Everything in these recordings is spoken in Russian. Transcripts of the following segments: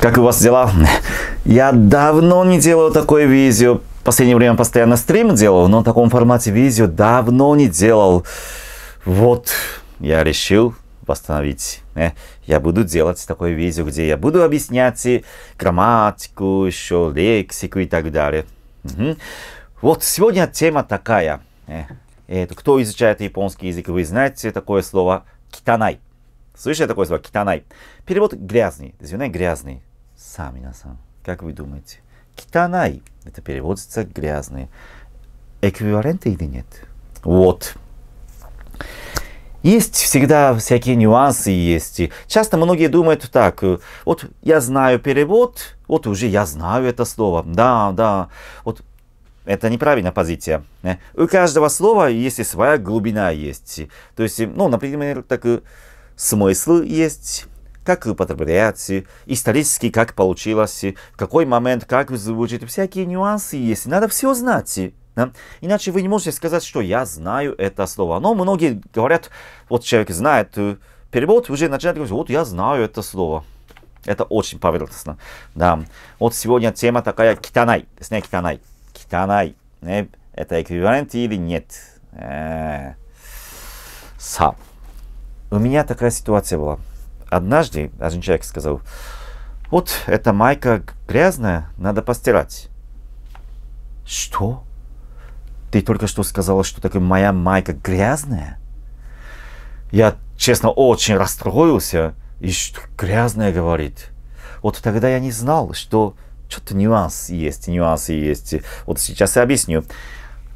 как у вас дела? Я давно не делал такое видео. В последнее время постоянно стрим делал, но в таком формате видео давно не делал. Вот, я решил восстановить. Э, я буду делать такое видео, где я буду объяснять грамматику, еще лексику и так далее. Угу. Вот сегодня тема такая. Э, э, кто изучает японский язык, вы знаете такое слово «китанай». Слышали такое слово? Китанай. Перевод грязный. Здесь грязный. Сами на самом. Как вы думаете? Китанай. Это переводится грязный. Эквиваленты или нет? Вот. Есть всегда всякие нюансы есть. часто многие думают так, э, вот я знаю перевод, вот уже я знаю это слово. Да, да. Вот это неправильная позиция. Э. У каждого слова есть и своя глубина есть. То есть, э, ну, например, так смысл есть, как употреблять, исторически как получилось, в какой момент как звучит, всякие нюансы есть, надо все знать. Да? Иначе вы не можете сказать, что я знаю это слово. Но многие говорят, вот человек знает э, перевод, уже начинает говорить, вот я знаю это слово. Это очень поверхностно. Да. Вот сегодня тема такая «китанай». ですね, «Китанай». «Китанай». Не? Э, это эквивалент или нет? Э -э. Са у меня такая ситуация была. Однажды один человек сказал, вот эта майка грязная, надо постирать. Что? Ты только что сказала, что такая моя майка грязная? Я, честно, очень расстроился. И что грязная говорит. Вот тогда я не знал, что что-то нюанс есть, нюансы есть. Вот сейчас я объясню.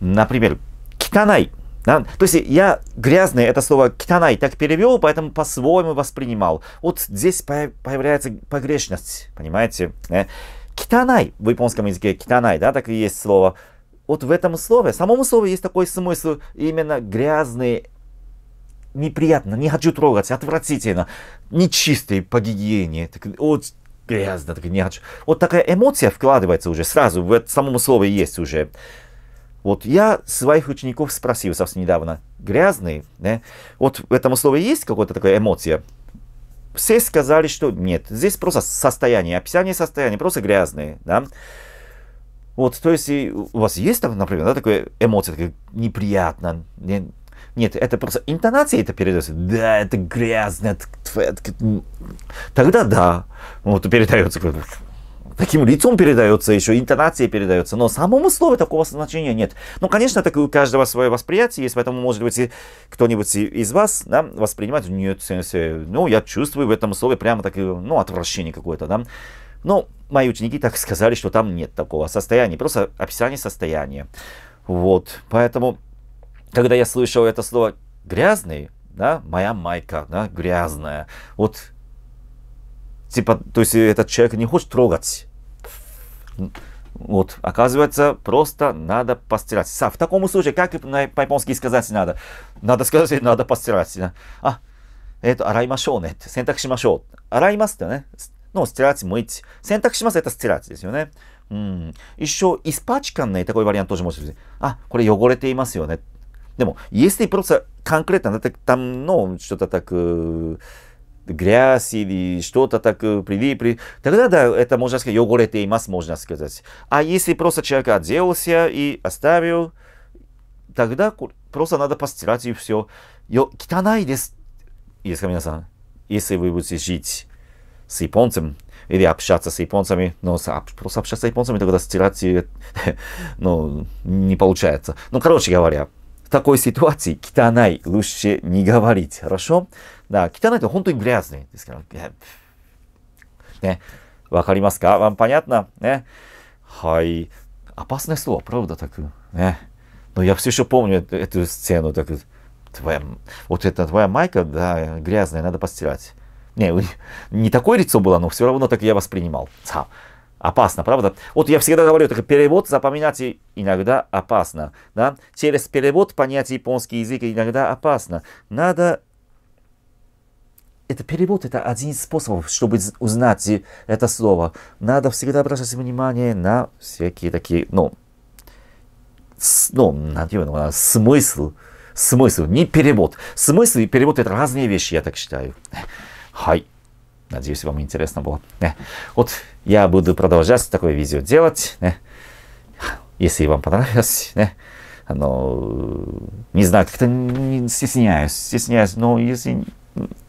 Например, «китанай» Да? То есть я грязный, это слово «китанай» так перевел, поэтому по-своему воспринимал. Вот здесь появляется погрешность, понимаете? Китанай в японском языке, китанай, да, так и есть слово. Вот в этом слове, в самом слове есть такой смысл, именно грязный, неприятно, не хочу трогать, отвратительно, нечистый по гигиене. Так, вот грязно, так не хочу. Вот такая эмоция вкладывается уже сразу, в самом слове есть уже. Вот я своих учеников спросил совсем недавно, Грязный, да? вот в этом слове есть какая-то такая эмоция? Все сказали, что нет, здесь просто состояние, описание состояния, просто грязные, да? Вот, то есть у вас есть, там, например, да, такая эмоция, такая неприятно, не, нет, это просто интонация это передается. Да, это грязно. Это... Тогда да. Вот передается таким лицом передается еще, интонация передается, но самому слову такого значения нет. Ну, конечно, так у каждого свое восприятие есть, поэтому, может быть, кто-нибудь из вас да, воспринимает, нет, сенсей, ну, я чувствую в этом слове прямо так, ну, отвращение какое-то, да. Но мои ученики так сказали, что там нет такого состояния, просто описание состояния. Вот, поэтому, когда я слышал это слово «грязный», да, моя майка, да, грязная, вот Типа, то есть этот человек не хочет трогать. Вот, оказывается, просто надо постирать. Са, в таком случае, как на по-японски сказать надо? Надо сказать, надо постирать. А, это араймашоу не, сентакшимашоу. Араймас э а о не, ну, стирать, мыть. Сентакшимас это стирать, здесь, да? е うん、一生、испачканный такой вариант тоже может быть. А, これ汚れてい а すよね。でも、если просто конкретно там, ну, что-то так, грязь или что-то так э, прилипли, тогда да, это можно сказать, йогурете и масс, можно сказать. А если просто человек оделся и оставил, тогда просто надо постирать и все. Йо, и дес. Есть ко Если вы будете жить с японцем или общаться с японцами, но ну, просто общаться с японцами, тогда стирать, э, ну, не получается. Ну, короче говоря, такой ситуации 汚い лучше не говорить, хорошо? Да, 汚いと本当にグレーズですから。ね、わかりますかワンパニャッナ。ね。はい。опасное «Э, э, а э, слово, правда, так, не? Но я все еще помню эту, эту сцену, так, твоя, вот эта твоя майка, да, грязная, надо постирать. Не, не такое лицо было, но все равно так я воспринимал. Сам. Опасно, правда? Вот я всегда говорю, так перевод запоминать иногда опасно. Да? Через перевод понять японский язык иногда опасно. Надо... Это перевод, это один из способов, чтобы узнать это слово. Надо всегда обращать внимание на всякие такие, ну, с, ну, наверное, смысл. Смысл, не перевод. Смысл и перевод это разные вещи, я так считаю. Хай. Надеюсь, вам интересно было. Вот я буду продолжать такое видео делать. Если вам понравилось, но э, не знаю, как-то стесняюсь, стесняюсь, но если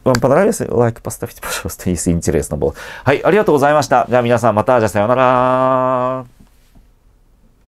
вам понравилось, лайк поставьте, пожалуйста, если интересно было. было. はい、ありがとうございました。じゃあ皆さんまた、じゃあさようなら。